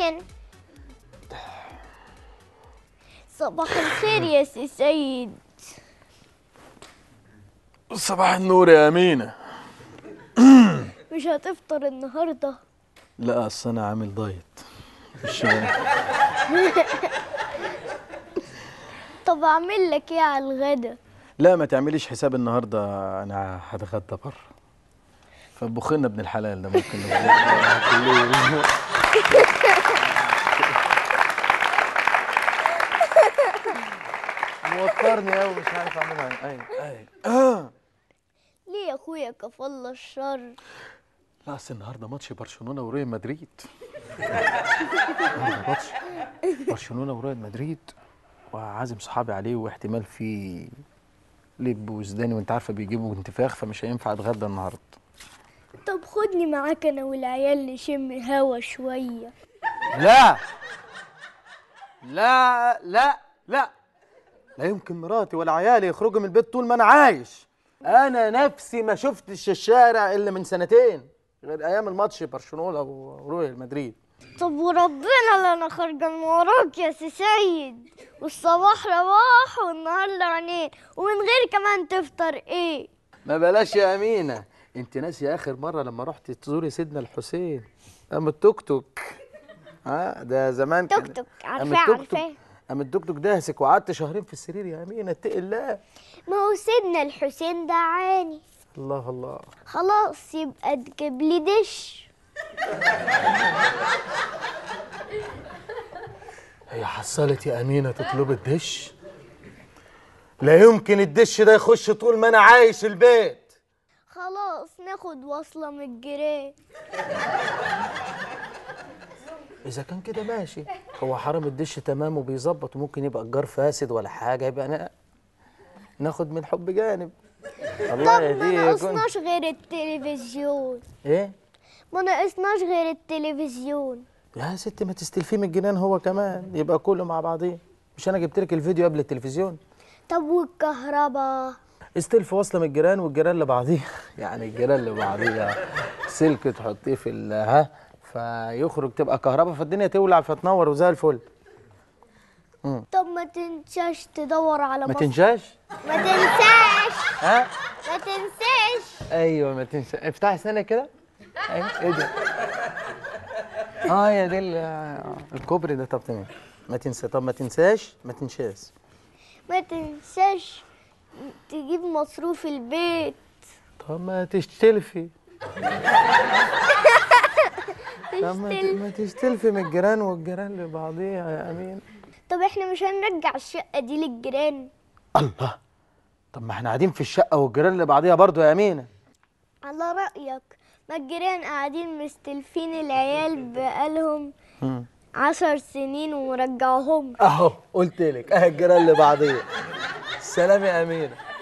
اكشن صباح الخير يا سي سيد صباح النور يا امينه مش هتفطر النهارده لا اصل انا عامل دايت مش طب اعمل لك ايه على الغدا لا ما تعمليش حساب النهارده انا هتغدى بره فاطبخ لنا ابن الحلال ده ممكن موترني قوي مش عارف اعملها ايوه ايوه ليه يا اخويا كف الله الشر لا اصل النهارده ماتش برشلونه وريال مدريد ماتش برشلونه وريال مدريد وعازم صحابي عليه واحتمال فيه لب وسداني وانت عارفه بيجيبوا انتفاخ فمش هينفع اتغدى النهارده طب خدني معاك انا والعيال نشم هوا شويه لا لا لا لا لا يمكن مراتي ولا عيالي يخرجوا من البيت طول ما انا عايش انا نفسي ما شفتش الشارع الا من سنتين غير ايام الماتش برشلونه وريال مدريد طب وربنا لا انا خارجه من وراك يا سي سيد والصباح رواح والنهار لعنين ومن غير كمان تفطر ايه ما بلاش يا امينه انت ناسي اخر مره لما رحت تزوري سيدنا الحسين ام التوك توك ها آه، ده زمان توك توك عارفاه عارفاه قام الدكتور دهسك وقعدت شهرين في السرير يا امينه اتقي الله ما هو سيدنا الحسين ده عاني الله الله خلاص يبقى تجيب لي دش هي حصلت يا امينه تطلب الدش لا يمكن الدش ده يخش طول ما انا عايش البيت خلاص ناخد وصله من الجيران اذا كان كده ماشي هو حرم الدش تمام وبيظبط وممكن يبقى الجار فاسد ولا حاجه يبقى انا ناخد من الحب جانب الله يهديك طب ما ناقصناش غير التلفزيون ايه ما ناقصناش غير التلفزيون يا ست ما تستلفيه من الجنان هو كمان يبقى كله مع بعضيه مش انا جبت لك الفيديو قبل التلفزيون طب والكهرباء استلف واصله من الجيران والجيران لبعضيها يعني الجيران لبعضيها سلك تحطيه في ها فيخرج تبقى كهرباء فالدنيا تولع فتنور وزي الفل طب ما تنساش تدور على ما تنساش ما تنساش ها ما تنساش ايوه ما تنساش افتحي سنه كده أيوة، ايه ده اه يا دي الكوبري ده طب تمام ما تنسى طب ما تنساش ما تنساش ما تنساش تجيب مصروف البيت طب ما تشتلفي طب ما تشتلفي من الجيران والجيران لبعضيها يا امين طب احنا مش هنرجع الشقه دي للجيران الله طب ما احنا قاعدين في الشقه والجيران لبعضيها برضو برضه يا امينه على رايك ما الجيران قاعدين مستلفين العيال بقالهم عشر سنين ومرجعوهم اهو قلت لك اهي الجيران لبعضيها سلام يا امينه